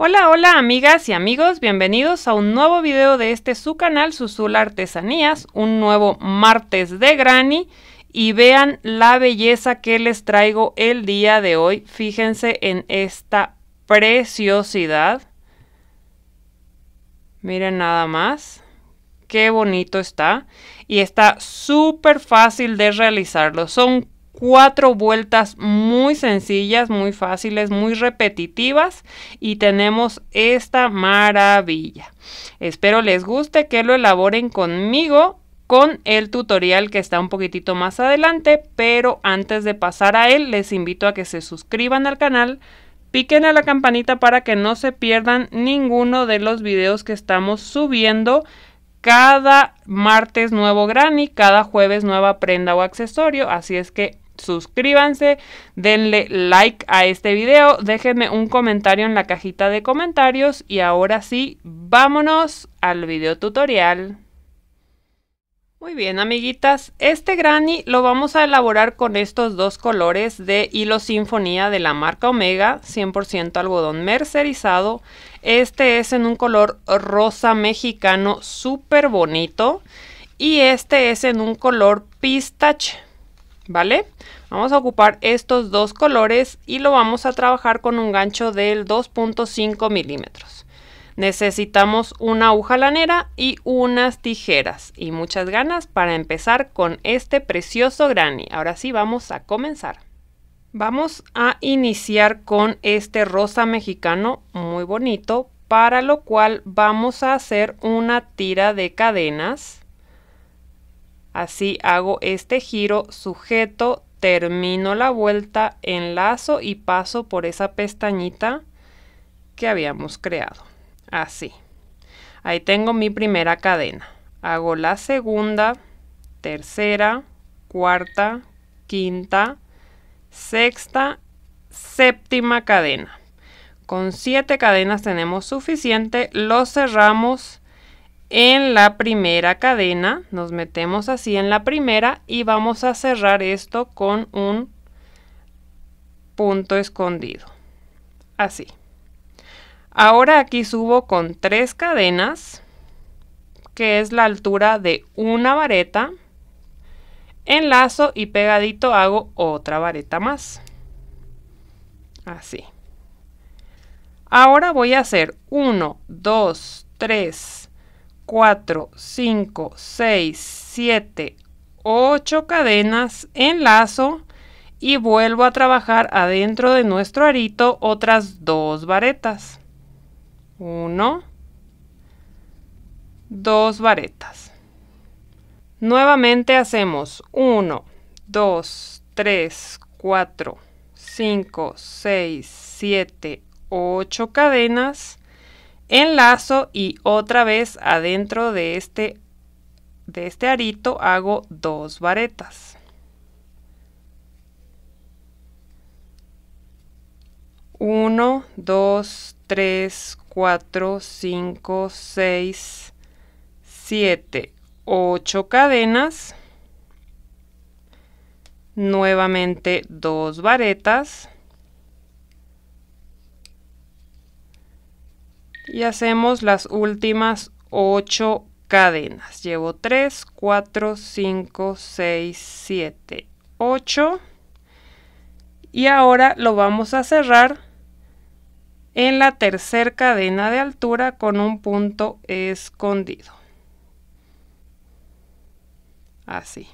Hola, hola amigas y amigos, bienvenidos a un nuevo video de este su canal Susula Artesanías, un nuevo martes de Granny y vean la belleza que les traigo el día de hoy. Fíjense en esta preciosidad. Miren nada más, qué bonito está y está súper fácil de realizarlo. Son cuatro vueltas muy sencillas, muy fáciles, muy repetitivas y tenemos esta maravilla. Espero les guste, que lo elaboren conmigo con el tutorial que está un poquitito más adelante, pero antes de pasar a él les invito a que se suscriban al canal, piquen a la campanita para que no se pierdan ninguno de los videos que estamos subiendo cada martes nuevo granny, cada jueves nueva prenda o accesorio, así es que suscríbanse, denle like a este video, déjenme un comentario en la cajita de comentarios y ahora sí, vámonos al video tutorial. Muy bien, amiguitas, este granny lo vamos a elaborar con estos dos colores de hilo sinfonía de la marca Omega, 100% algodón mercerizado. Este es en un color rosa mexicano súper bonito y este es en un color pistache ¿vale? Vamos a ocupar estos dos colores y lo vamos a trabajar con un gancho del 2.5 milímetros. Necesitamos una aguja lanera y unas tijeras y muchas ganas para empezar con este precioso granny. Ahora sí, vamos a comenzar. Vamos a iniciar con este rosa mexicano muy bonito, para lo cual vamos a hacer una tira de cadenas Así hago este giro, sujeto, termino la vuelta, enlazo y paso por esa pestañita que habíamos creado. Así. Ahí tengo mi primera cadena. Hago la segunda, tercera, cuarta, quinta, sexta, séptima cadena. Con siete cadenas tenemos suficiente, lo cerramos en la primera cadena, nos metemos así en la primera y vamos a cerrar esto con un punto escondido, así. Ahora aquí subo con tres cadenas, que es la altura de una vareta, enlazo y pegadito hago otra vareta más, así. Ahora voy a hacer 1, 2, 3, 4, 5, 6, 7, 8 cadenas, enlazo y vuelvo a trabajar adentro de nuestro arito otras dos varetas. 1, 2 varetas. Nuevamente hacemos 1, 2, 3, 4, 5, 6, 7, 8 cadenas en lazo y otra vez adentro de este de este arito hago dos varetas. 1 2 3 4 5 6 7 8 cadenas nuevamente dos varetas y hacemos las últimas 8 cadenas. Llevo 3, 4, 5, 6, 7, 8. Y ahora lo vamos a cerrar en la tercera cadena de altura con un punto escondido. Así.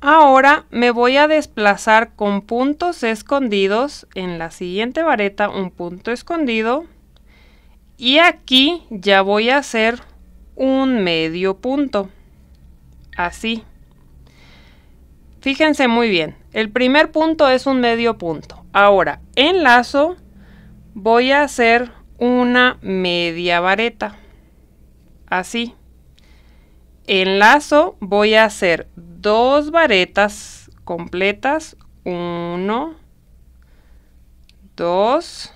Ahora me voy a desplazar con puntos escondidos en la siguiente vareta un punto escondido y aquí ya voy a hacer un medio punto así fíjense muy bien el primer punto es un medio punto ahora enlazo voy a hacer una media vareta así enlazo voy a hacer dos varetas completas. Uno, dos.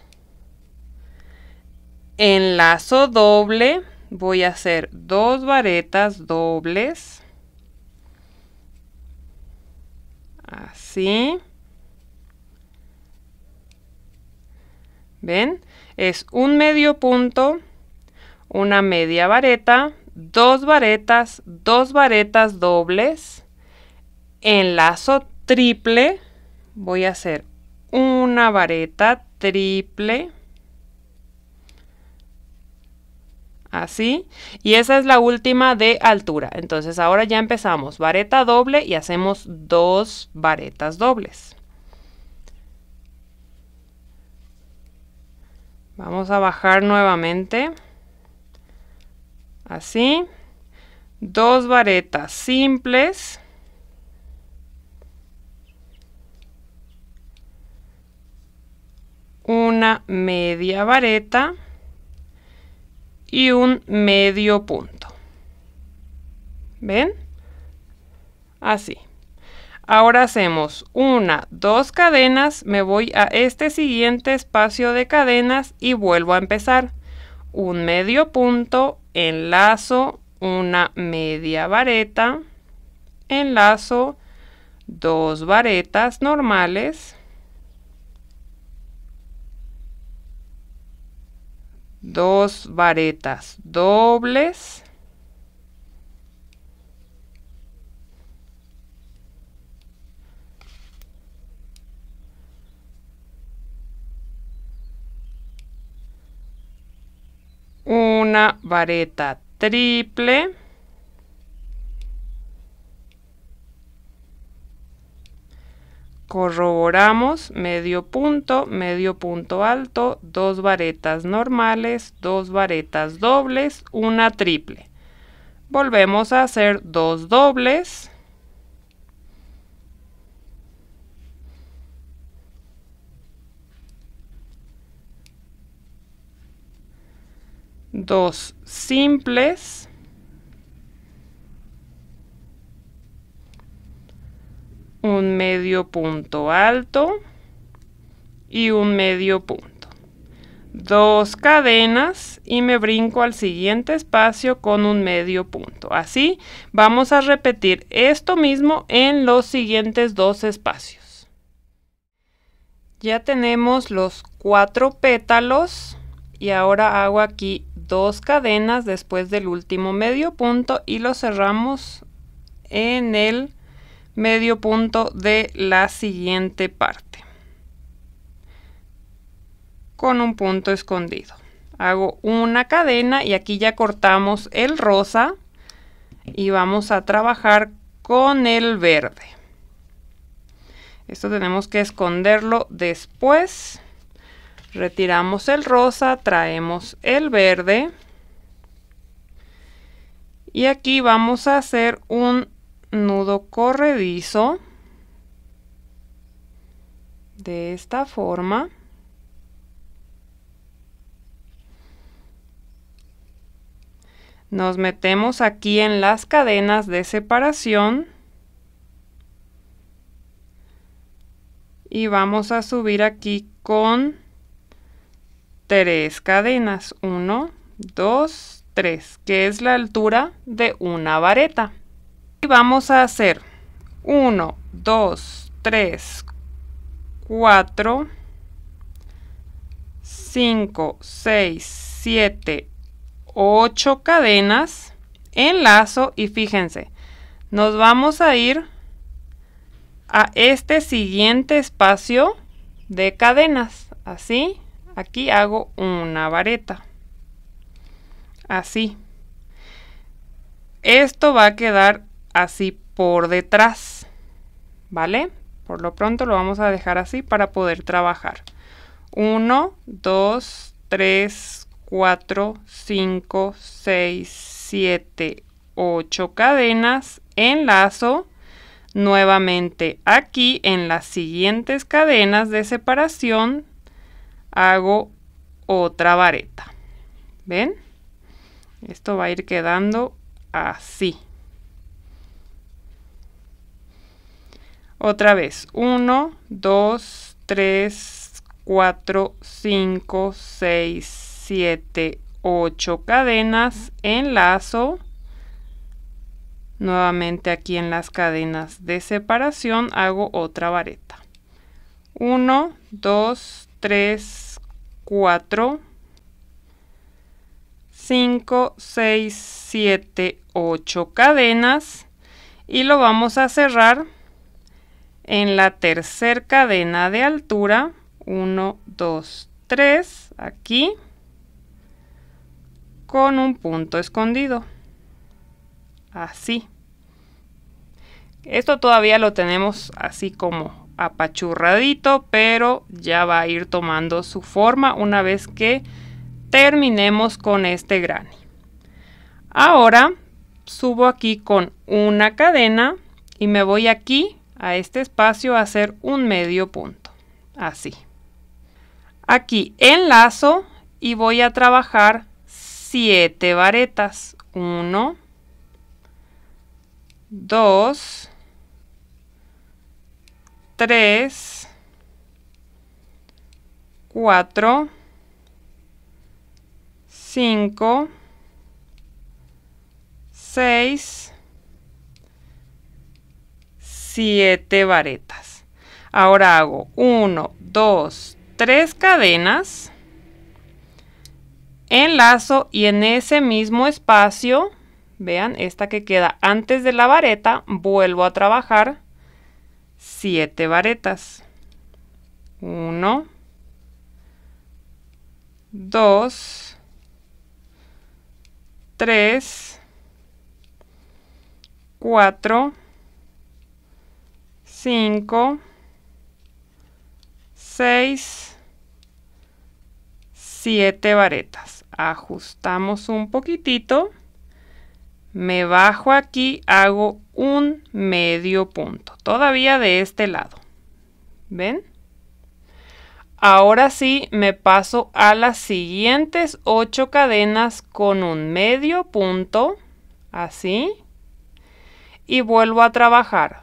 enlazo doble voy a hacer dos varetas dobles. Así. ¿Ven? Es un medio punto, una media vareta, dos varetas, dos varetas dobles en lazo triple voy a hacer una vareta triple así y esa es la última de altura entonces ahora ya empezamos vareta doble y hacemos dos varetas dobles vamos a bajar nuevamente así dos varetas simples una media vareta y un medio punto. ¿Ven? Así. Ahora hacemos una, dos cadenas, me voy a este siguiente espacio de cadenas y vuelvo a empezar. Un medio punto, enlazo, una media vareta, enlazo, dos varetas normales, dos varetas dobles una vareta triple corroboramos medio punto, medio punto alto, dos varetas normales, dos varetas dobles, una triple. Volvemos a hacer dos dobles. Dos simples. un medio punto alto y un medio punto. Dos cadenas y me brinco al siguiente espacio con un medio punto. Así vamos a repetir esto mismo en los siguientes dos espacios. Ya tenemos los cuatro pétalos y ahora hago aquí dos cadenas después del último medio punto y lo cerramos en el medio punto de la siguiente parte con un punto escondido. Hago una cadena y aquí ya cortamos el rosa y vamos a trabajar con el verde. Esto tenemos que esconderlo después. Retiramos el rosa, traemos el verde. Y aquí vamos a hacer un nudo corredizo de esta forma nos metemos aquí en las cadenas de separación y vamos a subir aquí con tres cadenas 1 2 3 que es la altura de una vareta vamos a hacer 1, 2, 3, 4, 5, 6, 7, 8 cadenas, enlazo y fíjense, nos vamos a ir a este siguiente espacio de cadenas, así, aquí hago una vareta, así. Esto va a quedar así por detrás, ¿vale? Por lo pronto lo vamos a dejar así para poder trabajar. 1, 2, 3, 4, 5, 6, 7, 8 cadenas, enlazo, nuevamente aquí en las siguientes cadenas de separación hago otra vareta. ¿Ven? Esto va a ir quedando así. Otra vez, 1, 2, 3, 4, 5, 6, 7, 8 cadenas, enlazo, nuevamente aquí en las cadenas de separación hago otra vareta. 1, 2, 3, 4, 5, 6, 7, 8 cadenas y lo vamos a cerrar en la tercer cadena de altura, 1, 2, 3, aquí, con un punto escondido. Así. Esto todavía lo tenemos así como apachurradito, pero ya va a ir tomando su forma una vez que terminemos con este granny. Ahora subo aquí con una cadena y me voy aquí a este espacio hacer un medio punto, así. Aquí enlazo y voy a trabajar 7 varetas, 1, 2, 3, 4, 5, 6, 7 varetas. Ahora hago 1, 2, 3 cadenas, enlazo y en ese mismo espacio, vean, esta que queda antes de la vareta, vuelvo a trabajar 7 varetas. 1, 2, 3, 4, 5, 6, 7 varetas. Ajustamos un poquitito. Me bajo aquí, hago un medio punto. Todavía de este lado. ¿Ven? Ahora sí me paso a las siguientes 8 cadenas con un medio punto. Así. Y vuelvo a trabajar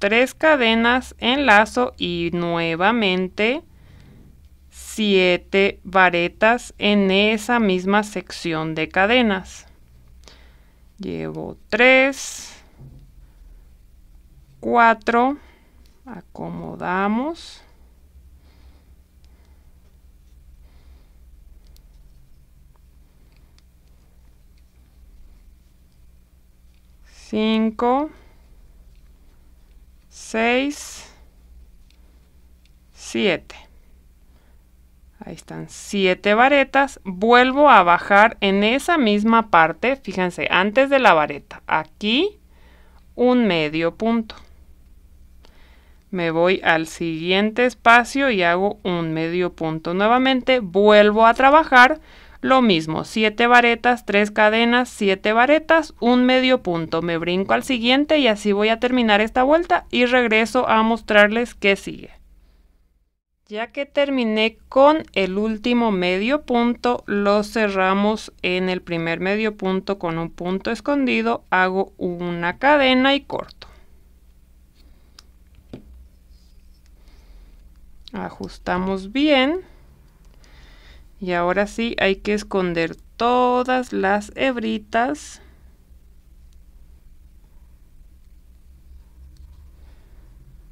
Tres cadenas, en lazo y nuevamente siete varetas en esa misma sección de cadenas. Llevo tres, cuatro, acomodamos. Cinco. 6, 7. Ahí están 7 varetas. Vuelvo a bajar en esa misma parte, fíjense, antes de la vareta. Aquí un medio punto. Me voy al siguiente espacio y hago un medio punto. Nuevamente vuelvo a trabajar lo mismo, 7 varetas, 3 cadenas, 7 varetas, un medio punto. Me brinco al siguiente y así voy a terminar esta vuelta y regreso a mostrarles qué sigue. Ya que terminé con el último medio punto, lo cerramos en el primer medio punto con un punto escondido, hago una cadena y corto. Ajustamos bien. Y ahora sí hay que esconder todas las hebritas.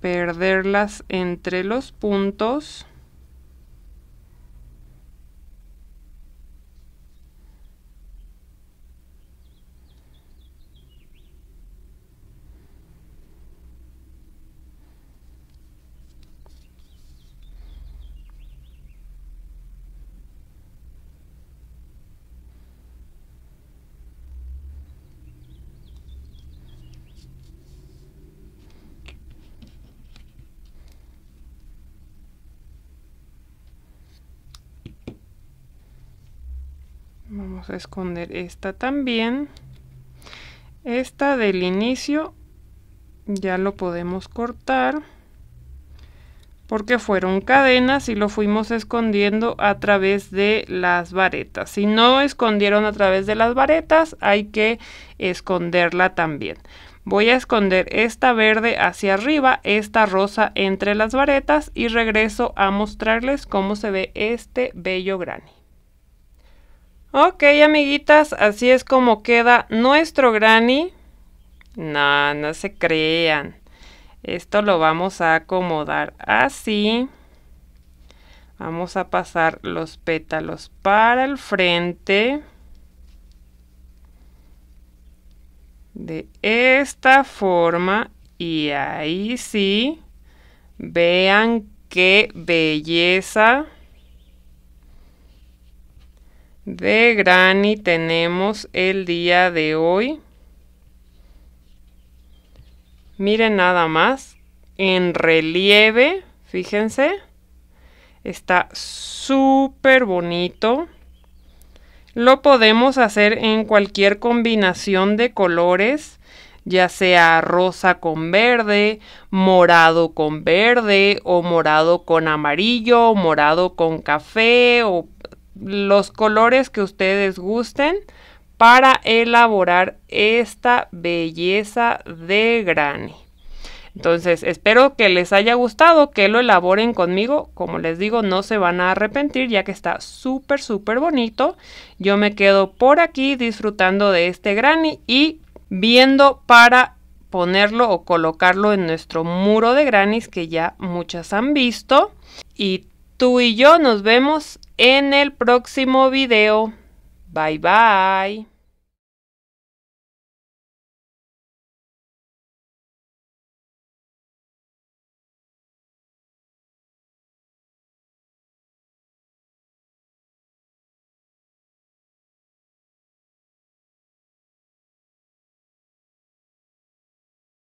Perderlas entre los puntos. a esconder esta también esta del inicio ya lo podemos cortar porque fueron cadenas y lo fuimos escondiendo a través de las varetas. Si no escondieron a través de las varetas, hay que esconderla también. Voy a esconder esta verde hacia arriba, esta rosa entre las varetas y regreso a mostrarles cómo se ve este bello granny. Ok, amiguitas, así es como queda nuestro granny. No, no se crean. Esto lo vamos a acomodar así. Vamos a pasar los pétalos para el frente. De esta forma. Y ahí sí. Vean qué belleza de Granny tenemos el día de hoy. Miren nada más, en relieve, fíjense, está súper bonito. Lo podemos hacer en cualquier combinación de colores, ya sea rosa con verde, morado con verde, o morado con amarillo, o morado con café, o los colores que ustedes gusten para elaborar esta belleza de granny. Entonces, espero que les haya gustado, que lo elaboren conmigo. Como les digo, no se van a arrepentir ya que está súper, súper bonito. Yo me quedo por aquí disfrutando de este granny y viendo para ponerlo o colocarlo en nuestro muro de granis que ya muchas han visto. Y tú y yo nos vemos en el próximo video. Bye bye.